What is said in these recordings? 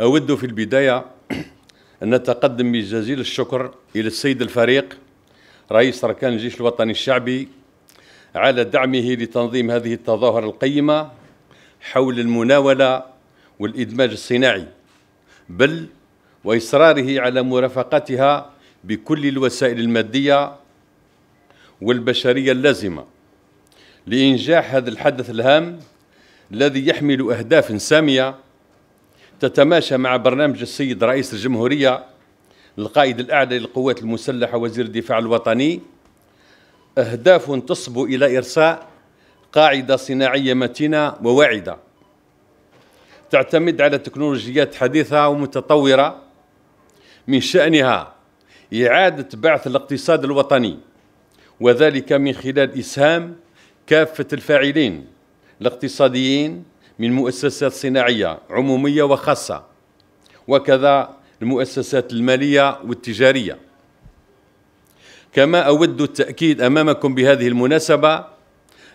أود في البداية أن أتقدم بجزيل الشكر إلى السيد الفريق رئيس أركان الجيش الوطني الشعبي على دعمه لتنظيم هذه التظاهرة القيمة حول المناولة والإدماج الصناعي بل وإصراره على مرافقتها بكل الوسائل المادية والبشرية اللازمة لإنجاح هذا الحدث الهام الذي يحمل أهداف سامية تتماشى مع برنامج السيد رئيس الجمهورية القائد الأعلى للقوات المسلحة وزير الدفاع الوطني أهداف تصبو إلى إرساء قاعدة صناعية متينة وواعدة تعتمد على تكنولوجيات حديثة ومتطورة من شأنها إعادة بعث الاقتصاد الوطني وذلك من خلال إسهام كافة الفاعلين الاقتصاديين من مؤسسات صناعية عمومية وخاصة وكذا المؤسسات المالية والتجارية كما أود التأكيد أمامكم بهذه المناسبة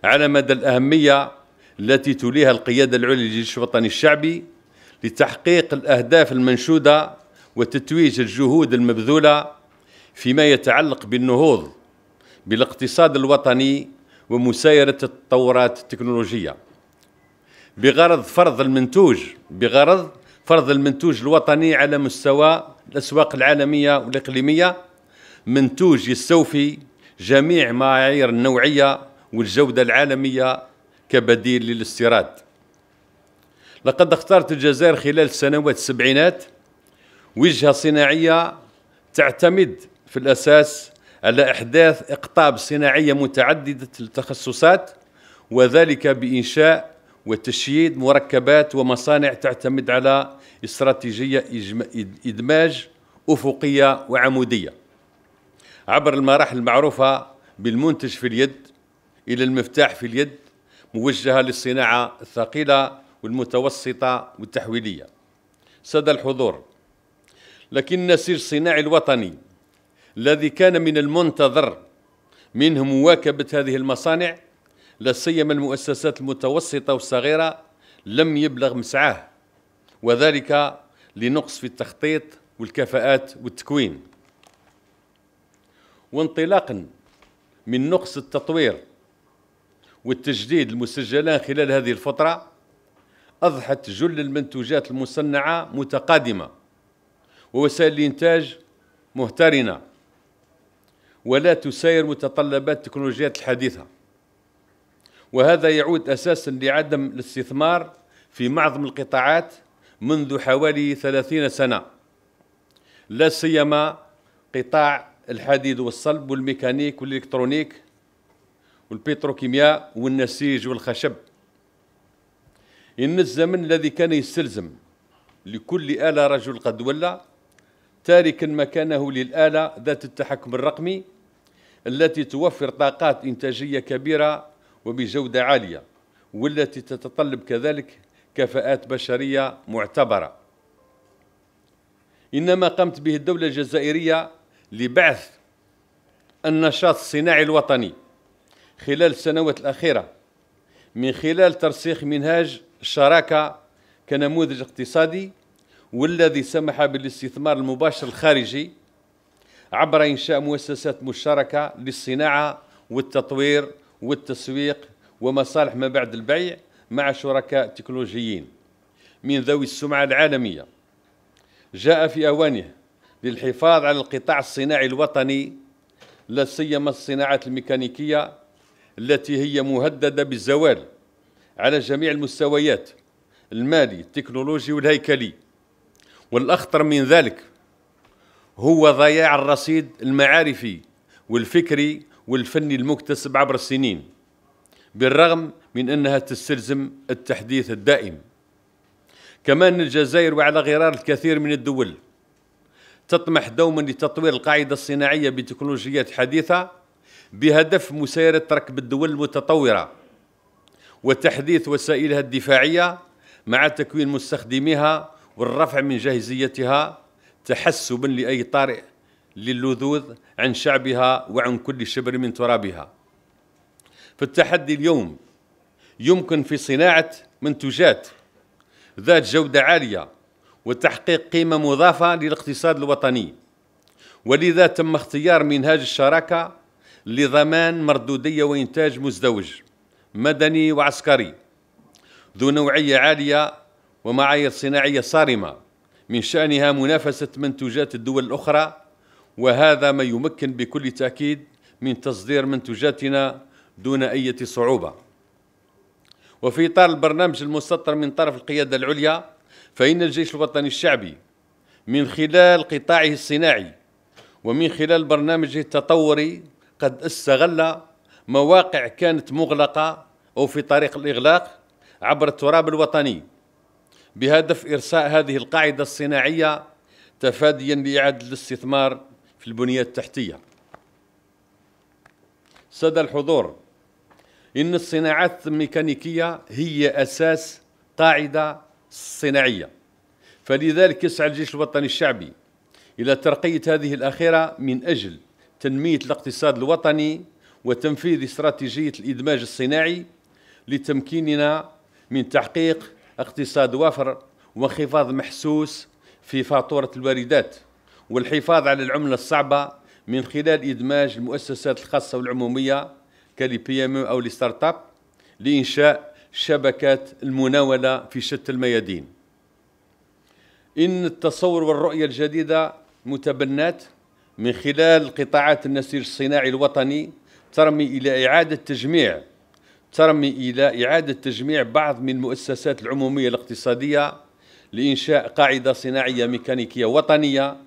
على مدى الأهمية التي توليها القيادة العليا للجيش الوطني الشعبي لتحقيق الأهداف المنشودة وتتويج الجهود المبذولة فيما يتعلق بالنهوض بالاقتصاد الوطني ومسايرة التطورات التكنولوجية بغرض فرض المنتوج بغرض فرض المنتوج الوطني على مستوى الأسواق العالمية والإقليمية منتوج يستوفي جميع معايير النوعية والجودة العالمية كبديل للاستيراد لقد اختارت الجزائر خلال سنوات السبعينات وجهة صناعية تعتمد في الأساس على إحداث أقطاب صناعية متعددة التخصصات وذلك بإنشاء وتشييد مركبات ومصانع تعتمد على استراتيجية إدماج أفقية وعمودية عبر المراحل المعروفة بالمنتج في اليد إلى المفتاح في اليد موجهة للصناعة الثقيلة والمتوسطة والتحويلية سد الحضور لكن النسيج الصناعي الوطني الذي كان من المنتظر منه مواكبة هذه المصانع لا سيما المؤسسات المتوسطة والصغيرة لم يبلغ مسعاه وذلك لنقص في التخطيط والكفاءات والتكوين وانطلاقا من نقص التطوير والتجديد المسجلان خلال هذه الفترة أضحت جل المنتوجات المصنعة متقادمة ووسائل الإنتاج مهترنة ولا تساير متطلبات التكنولوجيات الحديثة وهذا يعود أساسا لعدم الاستثمار في معظم القطاعات منذ حوالي ثلاثين سنة لا سيما قطاع الحديد والصلب والميكانيك والإلكترونيك والبتروكيمياء والنسيج والخشب إن الزمن الذي كان يستلزم لكل آلة رجل قد ولى تاركا مكانه للآلة ذات التحكم الرقمي التي توفر طاقات إنتاجية كبيرة وبجودة عالية والتي تتطلب كذلك كفاءات بشرية معتبرة إنما قامت به الدولة الجزائرية لبعث النشاط الصناعي الوطني خلال السنوات الأخيرة من خلال ترسيخ منهاج الشراكة كنموذج اقتصادي والذي سمح بالاستثمار المباشر الخارجي عبر إنشاء مؤسسات مشتركة للصناعة والتطوير والتسويق ومصالح ما بعد البيع مع شركاء تكنولوجيين من ذوي السمعة العالمية جاء في أوانه للحفاظ على القطاع الصناعي الوطني لا سيما الصناعات الميكانيكية التي هي مهددة بالزوال على جميع المستويات المالي التكنولوجي والهيكلي والأخطر من ذلك هو ضياع الرصيد المعارفي والفكري والفني المكتسب عبر السنين بالرغم من أنها تستلزم التحديث الدائم كمان الجزائر وعلى غرار الكثير من الدول تطمح دوما لتطوير القاعدة الصناعية بتكنولوجيات حديثة بهدف مسايرة ركب الدول المتطورة وتحديث وسائلها الدفاعية مع تكوين مستخدميها والرفع من جاهزيتها تحسبا لأي طارئ للذوذ عن شعبها وعن كل شبر من ترابها فالتحدي اليوم يمكن في صناعة منتوجات ذات جودة عالية وتحقيق قيمة مضافة للاقتصاد الوطني ولذا تم اختيار منهاج الشراكة لضمان مردودية وإنتاج مزدوج مدني وعسكري ذو نوعية عالية ومعايير صناعية صارمة من شأنها منافسة منتوجات الدول الأخرى وهذا ما يمكن بكل تأكيد من تصدير منتوجاتنا دون أي صعوبة وفي إطار البرنامج المسطر من طرف القيادة العليا فإن الجيش الوطني الشعبي من خلال قطاعه الصناعي ومن خلال برنامجه التطوري قد استغل مواقع كانت مغلقة أو في طريق الإغلاق عبر التراب الوطني بهدف إرساء هذه القاعدة الصناعية تفاديا لإعادة الاستثمار في البنية التحتية سد الحضور إن الصناعات الميكانيكية هي أساس قاعدة صناعية فلذلك يسعى الجيش الوطني الشعبي إلى ترقية هذه الأخيرة من أجل تنمية الاقتصاد الوطني وتنفيذ استراتيجية الإدماج الصناعي لتمكيننا من تحقيق اقتصاد وافر وانخفاض محسوس في فاتورة الواردات والحفاظ على العملة الصعبة من خلال إدماج المؤسسات الخاصة والعمومية كالي بي ام أو الستارت اب لإنشاء شبكات المناولة في شتى الميادين إن التصور والرؤية الجديدة متبنات من خلال قطاعات النسيج الصناعي الوطني ترمي إلى إعادة تجميع ترمي إلى إعادة تجميع بعض من المؤسسات العمومية الاقتصادية لإنشاء قاعدة صناعية ميكانيكية وطنية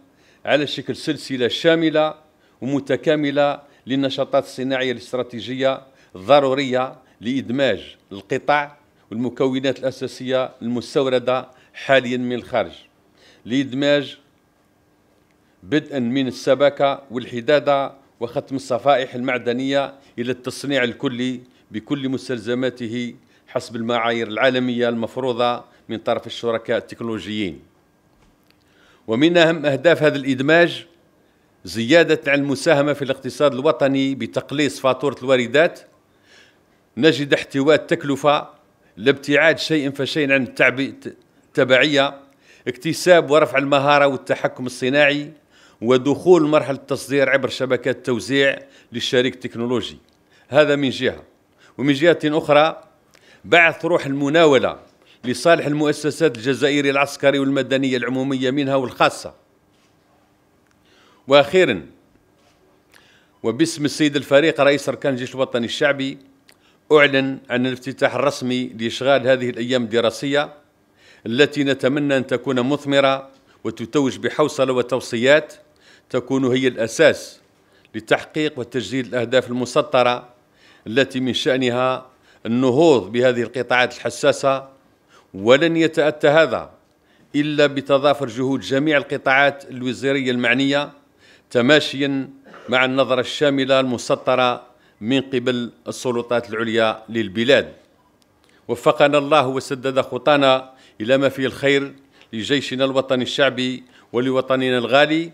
على شكل سلسلة شاملة ومتكاملة للنشاطات الصناعية الاستراتيجية الضرورية لإدماج القطاع والمكونات الأساسية المستوردة حاليا من الخارج لإدماج بدءا من السباكة والحدادة وختم الصفائح المعدنية إلى التصنيع الكلي بكل مستلزماته حسب المعايير العالمية المفروضة من طرف الشركاء التكنولوجيين ومن أهم أهداف هذا الإدماج زيادة المساهمة في الاقتصاد الوطني بتقليص فاتورة الواردات نجد احتواء التكلفة لابتعاد شيء فشيء عن التبعية اكتساب ورفع المهارة والتحكم الصناعي ودخول مرحلة التصدير عبر شبكات التوزيع للشريك التكنولوجي هذا من جهة ومن جهة أخرى بعث روح المناولة لصالح المؤسسات الجزائرية العسكرية والمدنية العمومية منها والخاصة وأخيرا وباسم السيد الفريق رئيس أركان الجيش الوطني الشعبي أعلن عن الافتتاح الرسمي لإشغال هذه الأيام الدراسية التي نتمنى أن تكون مثمرة وتتوج بحوصلة وتوصيات تكون هي الأساس لتحقيق وتجديد الأهداف المسطرة التي من شأنها النهوض بهذه القطاعات الحساسة ولن يتأتى هذا إلا بتضافر جهود جميع القطاعات الوزارية المعنية تماشيا مع النظرة الشاملة المسطرة من قبل السلطات العليا للبلاد وفقنا الله وسدد خطانا إلى ما فيه الخير لجيشنا الوطني الشعبي ولوطننا الغالي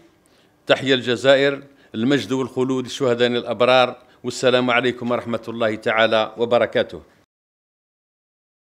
تحيا الجزائر المجد والخلود شهدان الأبرار والسلام عليكم ورحمة الله تعالى وبركاته